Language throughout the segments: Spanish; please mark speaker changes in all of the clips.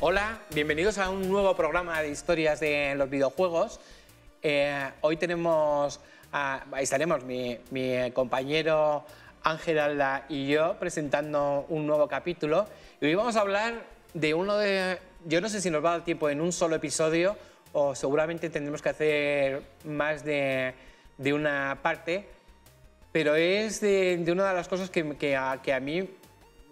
Speaker 1: Hola, bienvenidos a un nuevo programa de historias de los videojuegos. Eh, hoy tenemos, ahí estaremos mi, compañero Ángel Alda y yo presentando un nuevo capítulo. Y hoy vamos a hablar de uno de, yo no sé si nos va a dar tiempo en un solo episodio o seguramente tendremos que hacer más de, una parte, pero es de, una de las cosas que, que a mí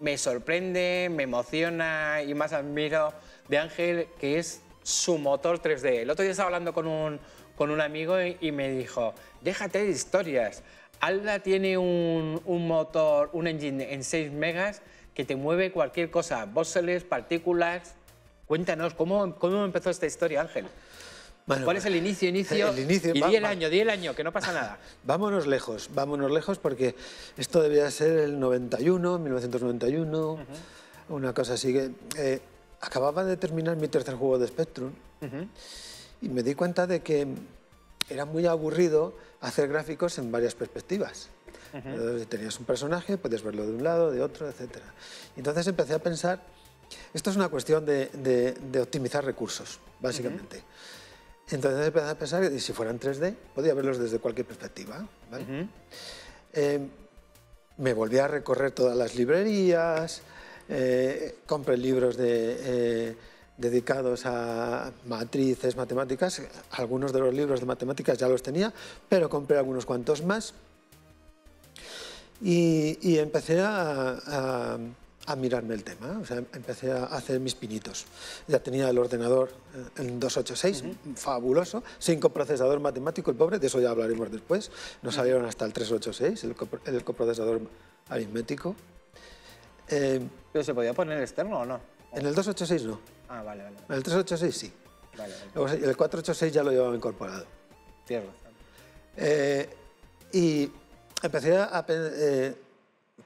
Speaker 1: me sorprende, me emociona y más admiro de Ángel, que es su motor 3D. El otro día estaba hablando con un, con un amigo y, me dijo, déjate de historias. Alda tiene un, motor, un engine en 6 megas que te mueve cualquier cosa, bóseles, partículas. Cuéntanos, ¿cómo, cómo empezó esta historia, Ángel? ¿Cuál es el inicio, inicio? El inicio y 10 años,
Speaker 2: el años, que no pasa nada. Vámonos lejos, vámonos lejos porque esto debía ser el 91, 1991, una cosa así que... Eh, acababa de terminar mi tercer juego de Spectrum y me di cuenta de que era muy aburrido hacer gráficos en varias perspectivas. tenías un personaje, puedes verlo de un lado, de otro, etc. Entonces empecé a pensar, esto es una cuestión de, optimizar recursos, básicamente. Entonces empecé a pensar, que si fueran 3D, podía verlos desde cualquier perspectiva. Eh, me volví a recorrer todas las librerías, eh, compré libros eh, dedicados a matrices, matemáticas. Algunos de los libros de matemáticas ya los tenía, pero compré algunos cuantos más. Y, empecé a a mirarme el tema. O sea, empecé a hacer mis pinitos. Ya tenía el ordenador eh, en 286, fabuloso, sin coprocesador matemático, el pobre, de eso ya hablaremos después. No salieron hasta el 386, el, el coprocesador aritmético. Eh, ¿Pero se podía poner externo o no? En el 286 no. Ah, vale, vale. En el 386 sí. Vale, vale. El 486 ya lo llevaba incorporado. tierra eh, y empecé a...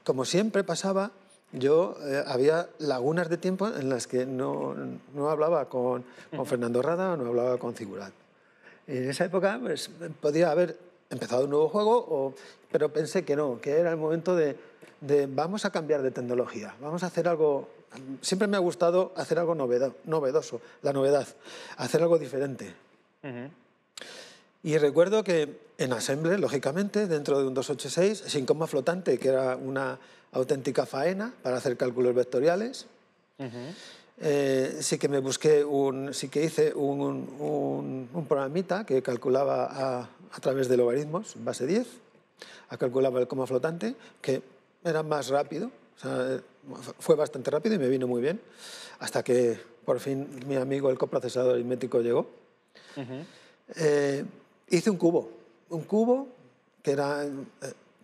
Speaker 2: como siempre pasaba, yo eh, había lagunas de tiempo en las que no, no hablaba con, con, Fernando Rada o no hablaba con Figurat. En esa época pues, podía haber empezado un nuevo juego, o, pero pensé que no, que era el momento de, vamos a cambiar de tecnología, vamos a hacer algo... Siempre me ha gustado hacer algo novedo, novedoso, la novedad, hacer algo diferente. Y recuerdo que en Assemble, lógicamente, dentro de un 286, sin coma flotante, que era una auténtica faena para hacer cálculos vectoriales. Eh, sí que me busqué un, sí que hice un, un, programita que calculaba a, través de logaritmos, base 10, a calcular el coma flotante, que era más rápido, fue bastante rápido y me vino muy bien, hasta que por fin mi amigo el coprocesador aritmético llegó. Eh, hice un cubo, un cubo que era... Eh,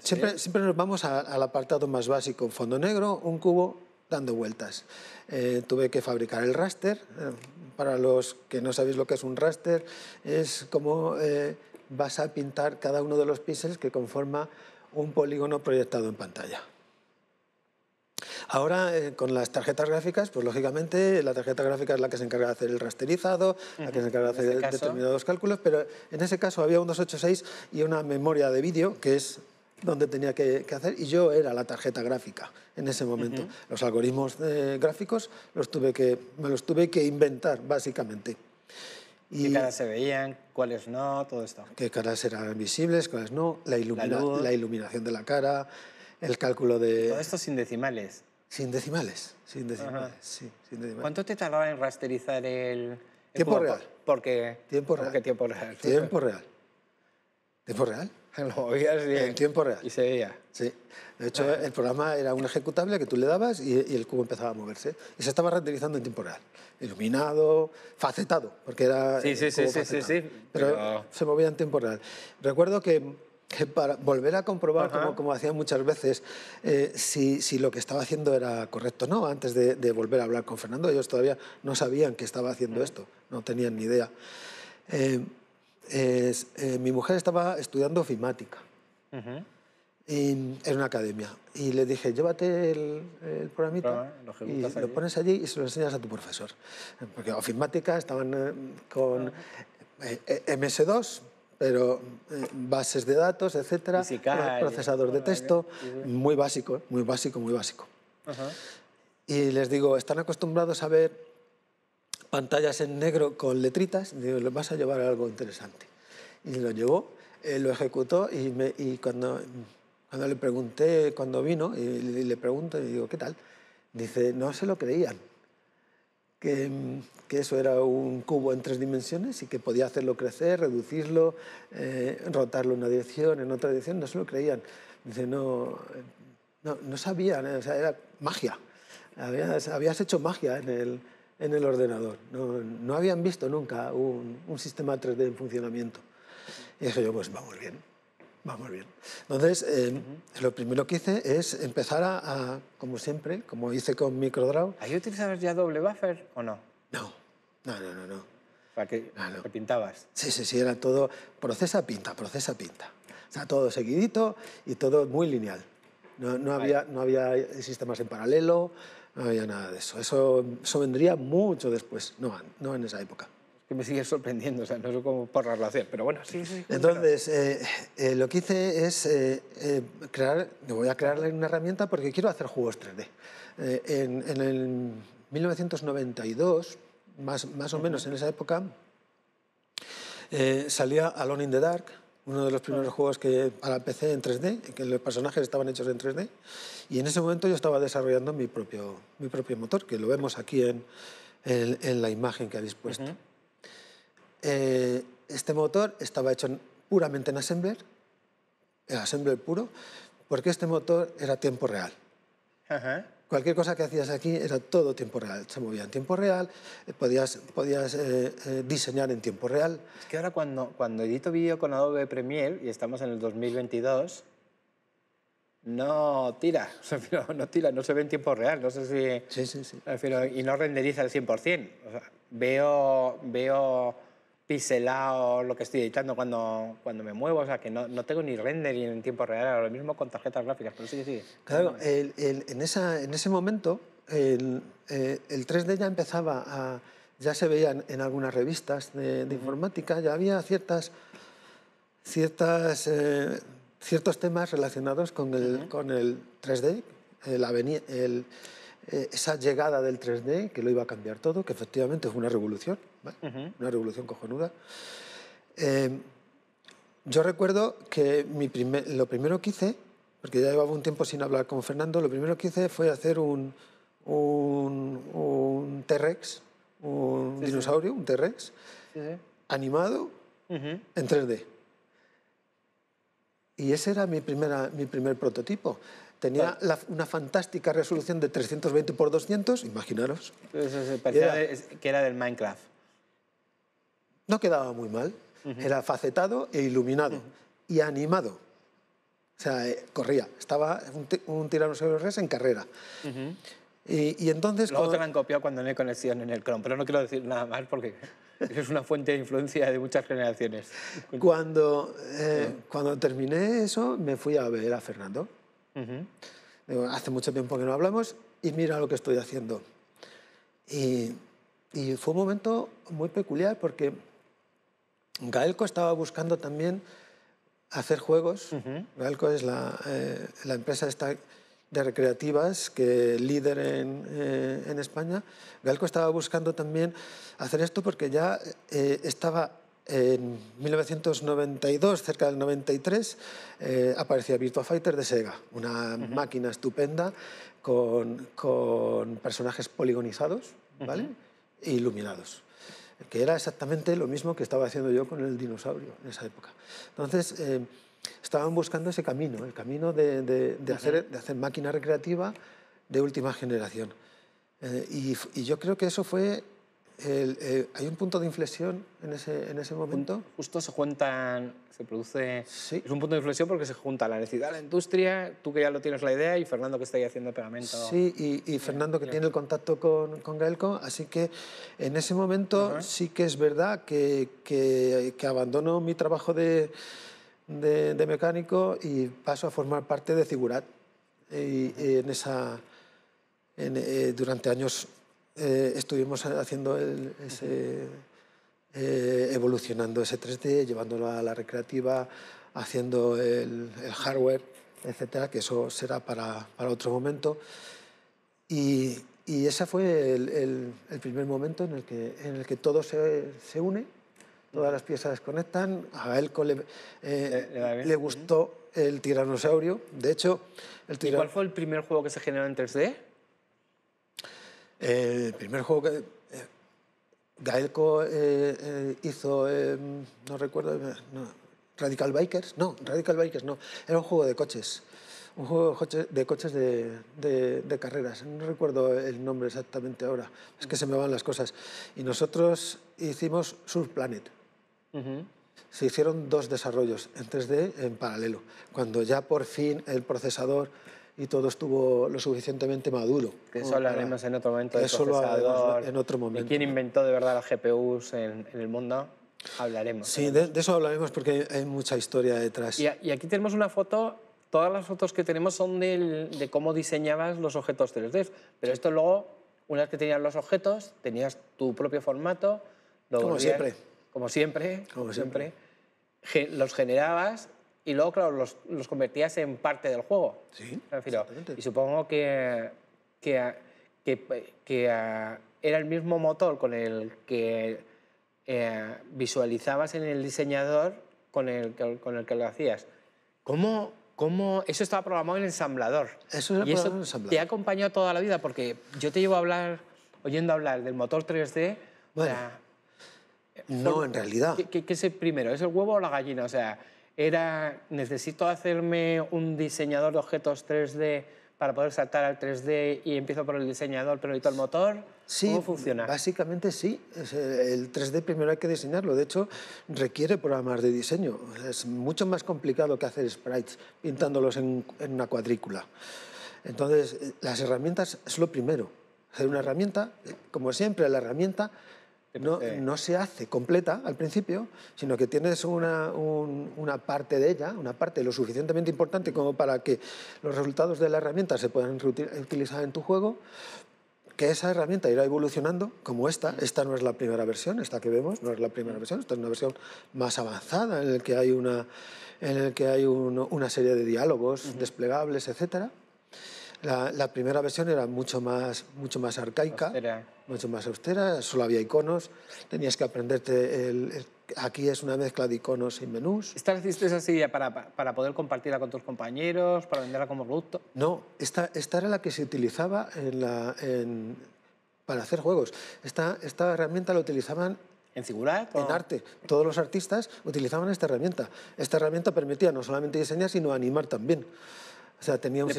Speaker 2: Siempre, nos vamos al apartado más básico, fondo negro, un cubo dando vueltas. Eh, tuve que fabricar el raster. Eh, para los que no sabéis lo que es un raster, es como eh, vas a pintar cada uno de los píxeles que conforma un polígono proyectado en pantalla. Ahora, con las tarjetas gráficas, pues lógicamente la tarjeta gráfica es la que se encarga de hacer el rasterizado, la que se encarga de hacer este determinados cálculos, pero en ese caso había un 286 y una memoria de vídeo, que es donde tenía que, hacer y yo era la tarjeta gráfica en ese momento. Los algoritmos eh, gráficos los tuve que, me los tuve que inventar, básicamente. Y ¿Qué caras se veían? ¿Cuáles no? Todo esto. ¿Qué caras eran visibles? ¿Cuáles no? La, iluminación de la cara, el cálculo de... Todo esto sin decimales. Sin decimales, sin decimales, sí, sin
Speaker 1: ¿Cuánto te tardaba en rasterizar el... Tiempo real.
Speaker 2: Porque, tiempo real. tiempo real. Tiempo real. ¿Tiempo real? Lo en tiempo real. Y se veía. Sí. De hecho, el programa era un ejecutable que tú le dabas y, el cubo empezaba a moverse. Y se estaba renderizando en tiempo real. Iluminado, facetado, porque era. Sí, sí, sí, sí, sí, Pero, se movía en tiempo real. Recuerdo que, para volver a comprobar, como, como, hacía muchas veces, eh, si, si, lo que estaba haciendo era correcto o no, antes de, volver a hablar con Fernando, ellos todavía no sabían que estaba haciendo esto, no tenían ni idea. Eh, eh, mi mujer estaba estudiando ofimática en una academia. Y le dije, llévate el, el programita y lo pones allí y se lo enseñas a tu profesor. Porque ofimática estaban eh, con eh, MS2, pero bases de datos, etcétera, procesador de texto, muy básico, muy básico, muy básico. Y les digo, están acostumbrados a ver pantallas en negro con letritas, digo, le vas a llevar algo interesante. Y lo llevó, eh, lo ejecutó y, cuando, cuando, le pregunté, cuando vino, y, le pregunto y digo, ¿qué tal? Dice, no se lo creían, que, que, eso era un cubo en tres dimensiones y que podía hacerlo crecer, reducirlo, eh, rotarlo en una dirección, en otra dirección, no se lo creían. Dice, no, no, sabían, eh, o sea, era magia. habías hecho magia en el, en el ordenador. No, no habían visto nunca un, sistema 3D en funcionamiento. Y dije yo, pues vamos bien, vamos bien. Entonces, eh, lo primero que hice es empezar a, como siempre, como hice con MicroDraw. ¿Ahí utilizabas ya doble buffer o no? No, no, no, no. ¿Para qué pintabas? Sí, sí, sí, era todo procesa, pinta, procesa, pinta. O sea, todo seguidito y todo muy lineal. No, había, no había sistemas en paralelo, no había nada de eso. Eso, vendría mucho después, no, no en esa época. que me sigue sorprendiendo, o sea, no sé cómo por la relación, pero bueno, sí, Entonces, eh, eh, lo que hice es eh, crear, voy a crearle una herramienta porque quiero hacer juegos 3D. en, el 1992, más, más o menos en esa época, salía Alone in the Dark, uno de los primeros juegos que para PC en 3D, que los personajes estaban hechos en 3D, y en ese momento yo estaba desarrollando mi propio, mi propio motor, que lo vemos aquí en, en, la imagen que habéis puesto. Eh, este motor estaba hecho puramente en Assembler, en Assembler puro, porque este motor era tiempo real. Ajá cualquier cosa que hacías aquí era todo tiempo real, se movía en tiempo real, eh, podías, podías eh, eh, diseñar en tiempo real. Es que ahora cuando, cuando edito vídeo con Adobe Premiere, y estamos en el
Speaker 1: 2022, no tira, no tira, no se ve en tiempo real, no sé si... Sí, sí, sí. y no renderiza al 100%. O sea, veo, veo piselado lo que estoy editando cuando, cuando me muevo, o sea, que no, no tengo ni rendering en tiempo real, ahora mismo con tarjetas gráficas, pero sigue, sigue.
Speaker 2: Claro, en, esa, en ese momento el, 3D eh, ya empezaba a, ya se veían en algunas revistas de, informática, ya había ciertas, ciertas, eh, ciertos temas relacionados con el, con el 3D, eh, esa llegada del 3D que lo iba a cambiar todo, que efectivamente fue una revolución una revolución cojonuda. Eh, yo recuerdo que lo primero que hice, porque ya llevaba un tiempo sin hablar con Fernando, lo primero que hice fue hacer un, un, T-Rex, un dinosaurio, un T-Rex, animado en 3D. Y ese era mi, primera, mi primer prototipo. Tenía una fantástica resolución de 320 x 200, imaginaros.
Speaker 1: que era del Minecraft
Speaker 2: no quedaba muy mal. Era facetado e iluminado y animado. O sea, eh, corría. Estaba un, un los res en carrera. y, entonces... Luego cuando... te han copiado cuando no hay conexión en el Chrome, pero no quiero decir nada más porque
Speaker 1: es una fuente de influencia de muchas generaciones.
Speaker 2: Eh, cuando, terminé eso, me fui a ver a Fernando. hace mucho tiempo que no hablamos y mira lo que estoy haciendo. y fue un momento muy peculiar porque Gaelco estaba buscando también hacer juegos. Galco es la, eh, empresa de recreativas que líder en, eh, España. Galco estaba buscando también hacer esto porque ya eh, estaba en 1992, cerca del 93, aparecía Virtua Fighter de Sega, una máquina estupenda con, personajes poligonizados, ¿vale? e iluminados que era exactamente lo mismo que estaba haciendo yo con el dinosaurio en esa época. Entonces, eh, estaban buscando ese camino, el camino de, hacer, de hacer, máquina recreativa de última generación. Eh, y, yo creo que eso fue eh, ¿Hay un punto de inflexión en ese, en ese momento?
Speaker 1: Justo se juntan, se produce... Es un punto de inflexión porque se junta la necesidad de la
Speaker 2: industria,
Speaker 1: tú que ya lo tienes la idea y Fernando que está ahí haciendo pegamento.
Speaker 2: Sí, y, Fernando que tiene el contacto con, con, Gaelco, así que en ese momento sí que es verdad que, que, abandono mi trabajo de, de, mecánico y paso a formar parte de Figurat. Eh, y, eh, en esa, durante años eh, estuvimos haciendo ese, eh, evolucionando ese 3D, llevándolo a la recreativa, haciendo el, hardware, etcétera, que eso será para, para otro momento. Y, y ese fue el, el, primer momento en el que, en el que todo se, se une, todas las piezas conectan. A Elko eh, le, le, gustó el tiranosaurio. De hecho, el cuál fue el primer juego que se generó en 3D? El primer juego que eh, Gaelco eh, eh, hizo, em, no recuerdo, Radical Bikers, no, Radical Bikers no, era un juego de coches, un juego de coches de, carreras, no recuerdo el nombre exactamente ahora, es que se me van las cosas. Y nosotros hicimos Surf Planet. se hicieron dos desarrollos en 3D en paralelo. Cuando ya por fin el procesador y todo estuvo lo suficientemente maduro. Que eso hablaremos ah, en otro momento. en otro momento. ¿Y quién
Speaker 1: inventó de verdad las GPUs en, el mundo? Hablaremos. Sí, de,
Speaker 2: eso hablaremos porque hay mucha historia detrás. Y, aquí tenemos
Speaker 1: una foto, todas las fotos que tenemos son de cómo diseñabas los objetos 3D, pero esto luego, una vez que tenías los objetos, tenías tu propio formato. como siempre. Como siempre. Como siempre. Los generabas y luego, claro, los, los convertías en parte del juego. Sí. Y supongo que, que, que, eh, era el mismo motor con el que eh, visualizabas en el diseñador con el, con el que lo hacías. ¿Cómo, cómo eso estaba programado en ensamblador? Eso era y programado eso en ensamblador. Te acompañado toda la vida porque yo te llevo a hablar, oyendo hablar del motor 3D. Bueno, no, en realidad. ¿qué, es el primero? ¿Es el huevo o la gallina? O sea, era necesito hacerme un diseñador de objetos 3D para poder saltar al 3D y empiezo por el diseñador, pero necesito el motor, sí, ¿cómo funciona?
Speaker 2: Básicamente sí, eh, el 3D primero hay que diseñarlo, de hecho requiere programas de diseño, es mucho más complicado que hacer sprites pintándolos en, en una cuadrícula. Entonces, eh, las herramientas es lo primero, hacer una herramienta, eh, como siempre, la herramienta eh. no, se hace completa al principio, sino que tienes una, parte de ella, una parte lo suficientemente importante como para que los resultados de la herramienta se puedan utilizar en tu juego, que esa herramienta irá evolucionando como esta. Esta no es la primera versión, esta que vemos no es la primera versión, esta es una versión más avanzada en la que hay una, en el que hay una serie de diálogos desplegables, etc. La, primera versión era mucho más, mucho más arcaica mucho más austera, solo había iconos, tenías que aprenderte el... Aquí es una mezcla de iconos y menús. ¿Esta la hiciste así para, para poder compartirla con tus compañeros, para venderla como producto? No, esta, esta era la que se utilizaba en la, en, para hacer juegos. Esta, esta herramienta la utilizaban ¿En singular? En arte. Todos los artistas utilizaban esta herramienta. Esta herramienta permitía no solamente diseñar, sino animar también. O sea, tenía un,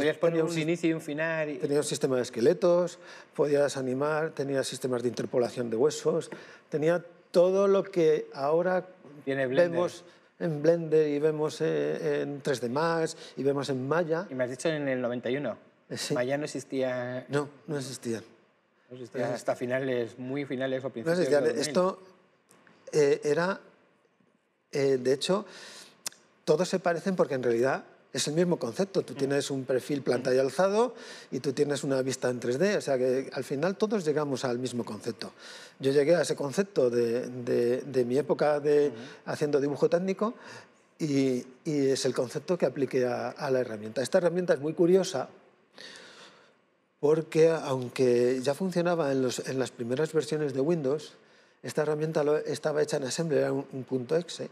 Speaker 2: inicio y un final. Tenía un sistema de esqueletos, podías animar, tenía sistemas de interpolación de huesos, tenía todo lo que ahora Tiene vemos en Blender y vemos eh, en 3D Max y vemos en Maya. Y me has dicho en el 91. Eh, Maya no existía. No, no existía. Eh. hasta
Speaker 1: finales, muy finales o principios. No Esto
Speaker 2: era, de hecho, todos se parecen porque en realidad es el mismo concepto. Tú mm. tienes un perfil mm. planta y alzado y tú tienes una vista en 3D. O sea que al final todos llegamos al mismo concepto. Yo llegué a ese concepto de, mi época de mm. haciendo dibujo técnico y, es el concepto que apliqué a, la herramienta. Esta herramienta es muy curiosa porque aunque ya funcionaba en, las primeras versiones de Windows, esta herramienta estaba hecha en Assembly, era un, un punto .exe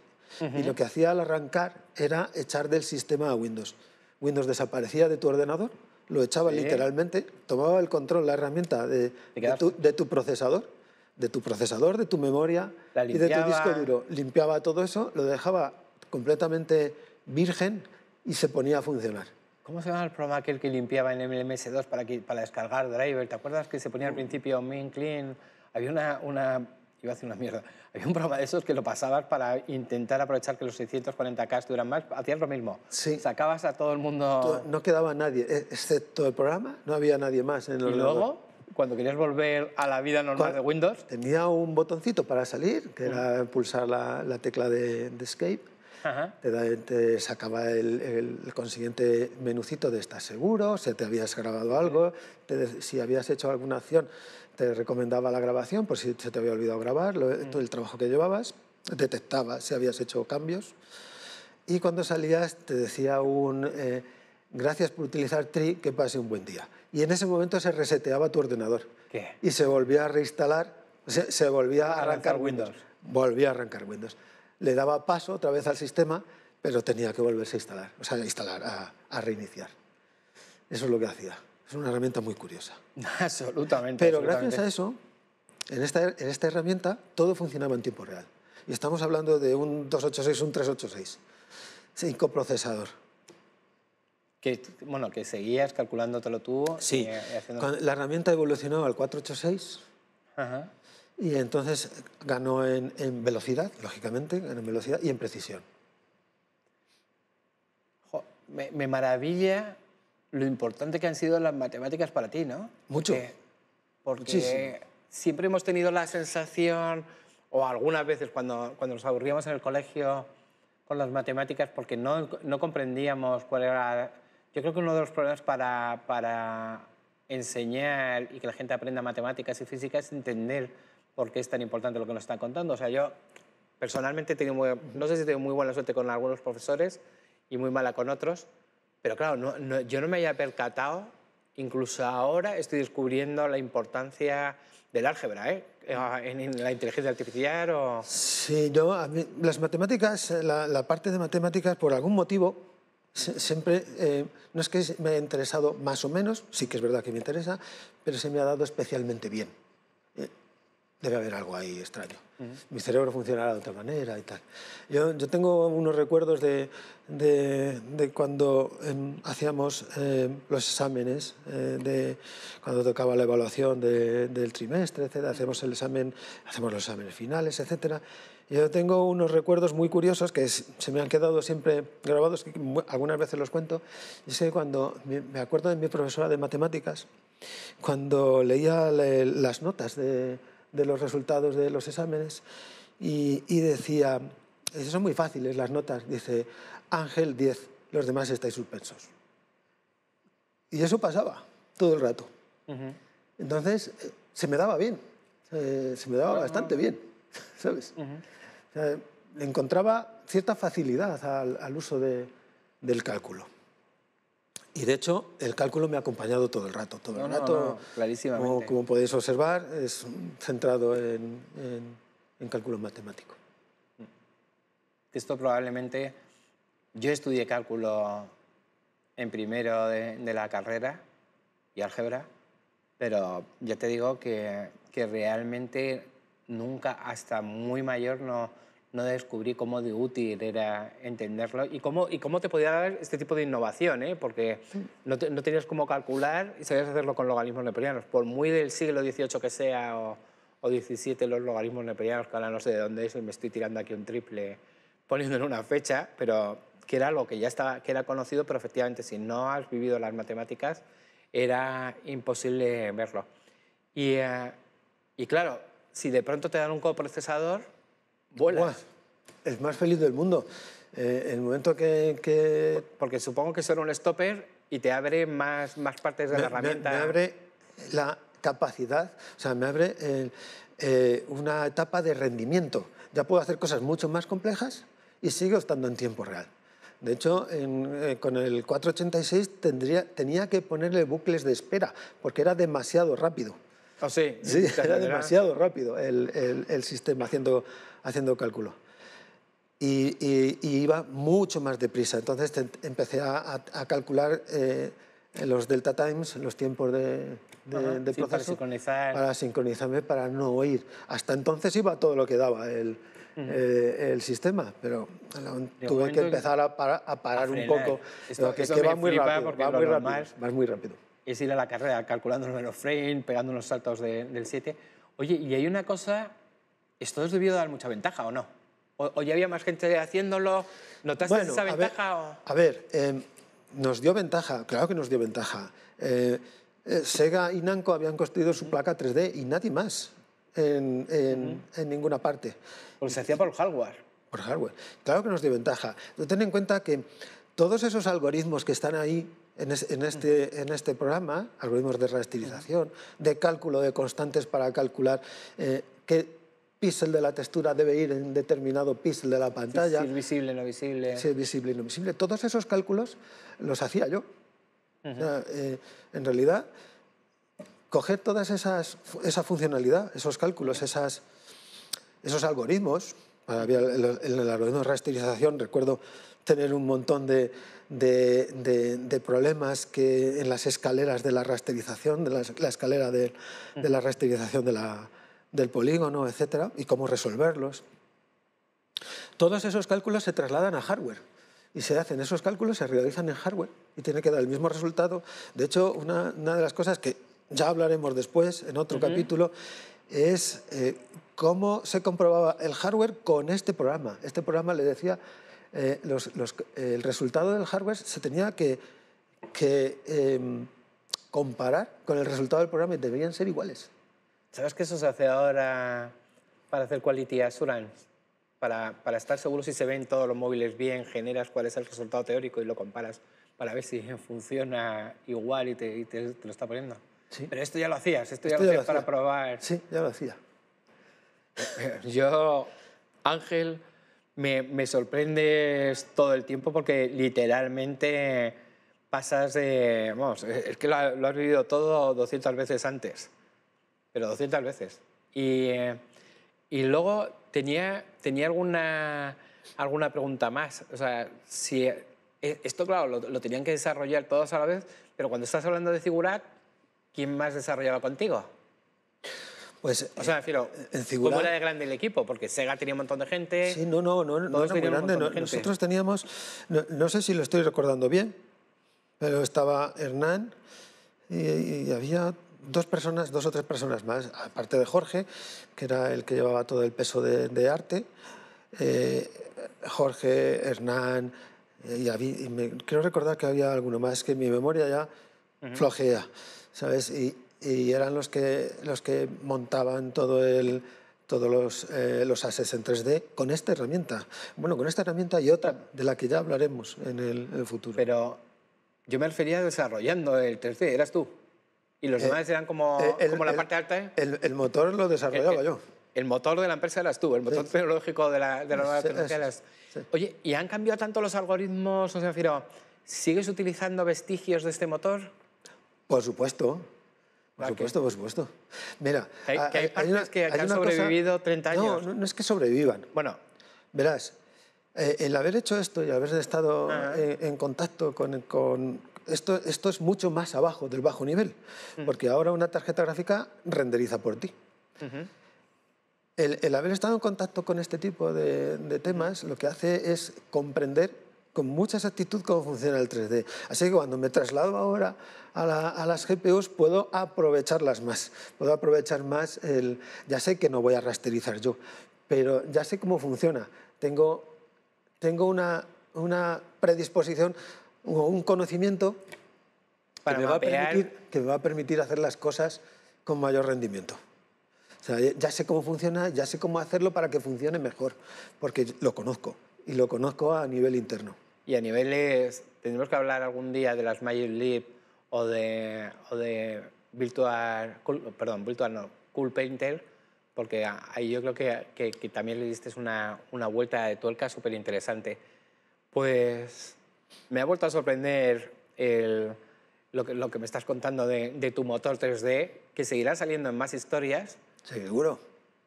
Speaker 2: y lo que hacía al arrancar era echar del sistema a Windows. Windows desaparecía de tu ordenador, lo echaba literalmente, tomaba el control, la herramienta de, tu, procesador, de tu procesador, de tu memoria y de tu disco duro. Limpiaba todo eso, lo dejaba completamente virgen y se ponía a funcionar.
Speaker 1: ¿Cómo se llama el programa aquel que limpiaba en MS2 para, para descargar driver? ¿Te acuerdas que se ponía al mm. principio Min Clean? Había una, una... iba a hacer una mierda había un programa de esos que lo pasabas para intentar aprovechar que los 640K duran más, hacías lo mismo.
Speaker 2: Sí. Sacabas a todo el mundo... No quedaba nadie, e, excepto el programa, no había nadie más en el ¿Y luego? cuando querías volver a la vida normal de Windows? Tenía un botoncito para salir, que era mm. pulsar la, tecla de, escape. Te, te, sacaba el, consiguiente menucito de estás seguro, si te habías grabado algo, si habías hecho alguna acción te recomendaba la grabación por si se te había olvidado grabar, todo mm. el trabajo que llevabas, detectaba si habías hecho cambios y cuando salías te decía un eh, gracias por utilizar Tri, que pase un buen día. Y en ese momento se reseteaba tu ordenador ¿Qué? y se volvía a reinstalar, se, volvía a arrancar Windows. Volvía a arrancar Windows. Le daba paso otra vez al sistema, pero tenía que volverse a instalar, o sea, a instalar, a reiniciar. Eso es lo que hacía. Es una herramienta muy curiosa. absolutamente. Pero gracias a eso, en esta, en esta herramienta, todo funcionaba en tiempo real. Y estamos hablando de un 286, un 386, Cinco procesador. Que, bueno, que seguías calculándotelo tú. Sí, eh, eh, la herramienta evolucionó al 486 Ajá. y entonces ganó en, velocidad, lógicamente, ganó en velocidad y en precisión.
Speaker 1: me maravilla lo importante que han sido las matemáticas para ti, ¿no? Mucho. Porque, siempre hemos tenido la sensación, o algunas veces cuando, cuando nos aburríamos en el colegio con las matemáticas porque no, no comprendíamos cuál era... Yo creo que uno de los problemas para, para enseñar y que la gente aprenda matemáticas y física es entender por qué es tan importante lo que nos están contando. O sea, yo personalmente tengo no sé si tengo muy buena suerte con algunos profesores y muy mala con otros, pero claro, yo no me había percatado, incluso ahora estoy descubriendo la importancia del álgebra, ¿eh? eh en, la inteligencia artificial o...
Speaker 2: Sí, yo, las matemáticas, eh, la, parte de matemáticas, por algún motivo, siempre, eh, no es que me haya interesado más o menos, sí que es verdad que me interesa, pero se me ha dado especialmente bien debe haber algo ahí extraño. Mi cerebro funcionará de otra manera y tal. Yo, yo tengo unos recuerdos de, de, cuando hacíamos eh, los exámenes, eh, de, cuando tocaba la evaluación del trimestre, etcétera Hacemos el examen, hacemos los exámenes finales, etc. Yo tengo unos recuerdos muy curiosos que se me han quedado siempre grabados, algunas veces los cuento. Y sé cuando me acuerdo de mi profesora de matemáticas, cuando leía las notas de de los resultados de los exámenes y, decía, decía, son muy fáciles las notas, dice, Ángel 10, los demás estáis suspensos. Y eso pasaba todo el rato. Entonces, eh, se me daba bien, se me daba bastante bien, ¿sabes? encontraba cierta facilidad al, uso del cálculo. Y de hecho, el cálculo me ha acompañado todo el rato. Todo el rato, como, podéis observar, es centrado en, en, cálculo matemático.
Speaker 1: Esto probablemente. Yo estudié cálculo en primero de, de la carrera y álgebra, pero ya te digo que, que realmente nunca, hasta muy mayor, no no descubrí cómo de útil era entenderlo y cómo, y cómo te podía dar este tipo de innovación, ¿eh? porque no, tenías cómo calcular y sabías hacerlo con logaritmos neperianos, por muy del siglo XVIII que sea o, XVII los logaritmos neperianos, que ahora no sé de dónde es me estoy tirando aquí un triple en una fecha, pero que era algo que ya estaba, que era conocido, pero efectivamente si no has vivido las matemáticas era imposible verlo. Y, eh, y claro, si de pronto te dan un coprocesador,
Speaker 2: es más feliz del mundo. Eh, el momento que, Porque
Speaker 1: supongo que son un stopper y te abre más, más partes de la herramienta. Me, abre
Speaker 2: la capacidad, o sea, me abre eh, una etapa de rendimiento. Ya puedo hacer cosas mucho más complejas y sigo estando en tiempo real. De hecho, eh, con el 486 tendría, tenía que ponerle bucles de espera porque era demasiado rápido. Oh, sí, era demasiado rápido el, el, sistema haciendo, haciendo cálculo. Y, iba mucho más deprisa. Entonces empecé a, a, calcular eh, los delta times, los tiempos de, proceso, para, sincronizar. para, sincronizarme, para no oír. Hasta entonces iba todo lo que daba el, eh, el sistema, pero tuve que empezar a, a parar un poco. Esto, que, muy rápido, va, muy rápido,
Speaker 1: va muy rápido, es ir a la carrera calculando los de frame, pegando los saltos del 7. Oye, y hay una cosa, esto os debió dar mucha ventaja, ¿o no? ¿O, ya había más gente haciéndolo? ¿Notaste esa ventaja?
Speaker 2: A ver, em, nos dio ventaja, claro que nos dio ventaja. Eh, eh, Sega y Namco habían construido su placa 3D y nadie más en, ninguna parte. Pues se hacía por hardware. Por hardware. Claro que nos dio ventaja. Ten en cuenta que todos esos algoritmos que están ahí en, este, en este programa, algoritmos de reestilización, de cálculo de constantes para calcular eh, qué píxel de la textura debe ir en determinado píxel de la pantalla. Si es visible, no visible. Si es visible no visible. Todos esos cálculos los hacía yo. Eh, en realidad, coger todas esas esa funcionalidad, esos cálculos, esas, esos algoritmos, había el, algoritmo de rasterización recuerdo tener un montón de, de, problemas que en las escaleras de la rasterización, de la, escalera de, la rasterización del polígono, etcétera, y cómo resolverlos. Todos esos cálculos se trasladan a hardware y se hacen esos cálculos, se realizan en hardware y tiene que dar el mismo resultado. De hecho, una, de las cosas que ya hablaremos después en otro capítulo es eh, cómo se comprobaba el hardware con este programa. Este programa le decía eh, el resultado del hardware se tenía que, em, comparar con el resultado del programa y deberían ser iguales.
Speaker 1: ¿Sabes que eso se hace ahora para hacer quality assurance? Para, estar seguro si se ven todos los móviles bien, generas cuál es el resultado teórico y lo comparas para ver si funciona igual y te, lo está poniendo. Pero esto ya lo hacías, esto, ya lo hacías para
Speaker 2: probar. Sí, ya lo hacía.
Speaker 1: Yo, Ángel, me, sorprendes todo el tiempo porque literalmente pasas de... es que lo, has vivido todo 200 veces antes, pero 200 veces. Y, luego tenía, alguna, pregunta más. O sea, si, eh, esto, claro, lo, tenían que desarrollar todos a la vez, pero cuando estás hablando de figurar, ¿quién más desarrollaba contigo? Pues, o sea, eh, en ¿cómo era de grande el equipo? Porque Sega tenía un montón de
Speaker 2: gente. Sí, no, no, no, no era muy grande. nosotros teníamos, no, sé si lo estoy recordando bien, pero estaba Hernán y, había dos personas, dos o tres personas más, aparte de Jorge, que era el que llevaba todo el peso de, arte. Eh, Jorge, Hernán, eh, y, había, y recordar que había alguno más, que mi memoria ya flojea, ¿sabes? Y, y eran los que, los que montaban todo el, todos los, ases eh, los assets en 3D con esta herramienta. Bueno, con esta herramienta y otra de la que ya hablaremos en el, futuro. Pero yo me refería a desarrollando el 3D, eras tú. Y los eh, demás eran como, eh, como la parte
Speaker 1: alta. El, motor lo desarrollaba yo. El motor de la empresa eras tú, el motor tecnológico de la, de la nueva tecnología Oye, ¿y han cambiado tanto los algoritmos? O sea, Firo, ¿sigues utilizando vestigios de este motor?
Speaker 2: Por supuesto. Por supuesto, por supuesto. Mira, hay, que
Speaker 1: que, han sobrevivido 30 años. No,
Speaker 2: no, es que sobrevivan. Bueno. Verás, eh, el haber hecho esto y haber estado ah. eh, en contacto con, Esto, esto, es mucho más abajo del bajo nivel, mm. porque ahora una tarjeta gráfica renderiza por ti. el, haber estado en contacto con este tipo de temas lo que hace es comprender con mucha exactitud cómo funciona el 3D. Así que cuando me traslado ahora a, las GPUs puedo aprovecharlas más, puedo aprovechar más el... Ya sé que no voy a rasterizar yo, pero ya sé cómo funciona. Tengo, tengo una, una predisposición o un conocimiento que, me va a permitir, que me va a permitir hacer las cosas con mayor rendimiento. O sea, ya sé cómo funciona, ya sé cómo hacerlo para que funcione mejor, porque lo conozco y lo conozco a nivel interno
Speaker 1: y a niveles, tendremos que hablar algún día de las Magic Leap o de, o de Virtual, perdón, Virtual no, Cool Painter, porque ahí yo creo que, que, también le diste una, una vuelta de tuerca súper interesante. Pues me ha vuelto a sorprender el, lo, que, lo, que, me estás contando de, de, tu motor 3D, que seguirá saliendo en más historias. Seguro.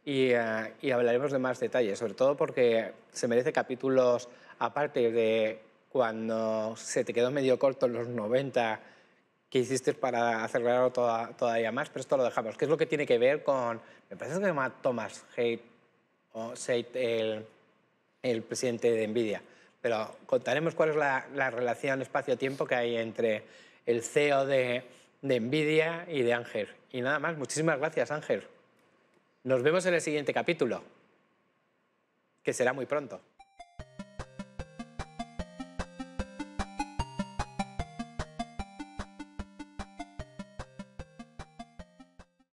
Speaker 1: Y, ah, y hablaremos de más detalles, sobre todo porque se merece capítulos aparte de cuando se te quedó medio corto en los 90, ¿qué hiciste para acelerarlo todavía más? Pero esto lo dejamos. ¿Qué es lo que tiene que ver con, me parece que se llama Thomas Haidt, o el, el, presidente de Nvidia, pero contaremos cuál es la, la relación espacio-tiempo que hay entre el CEO de, de Nvidia y de Ángel. Y nada más, muchísimas gracias Ángel. Nos vemos en el siguiente capítulo, que será muy pronto.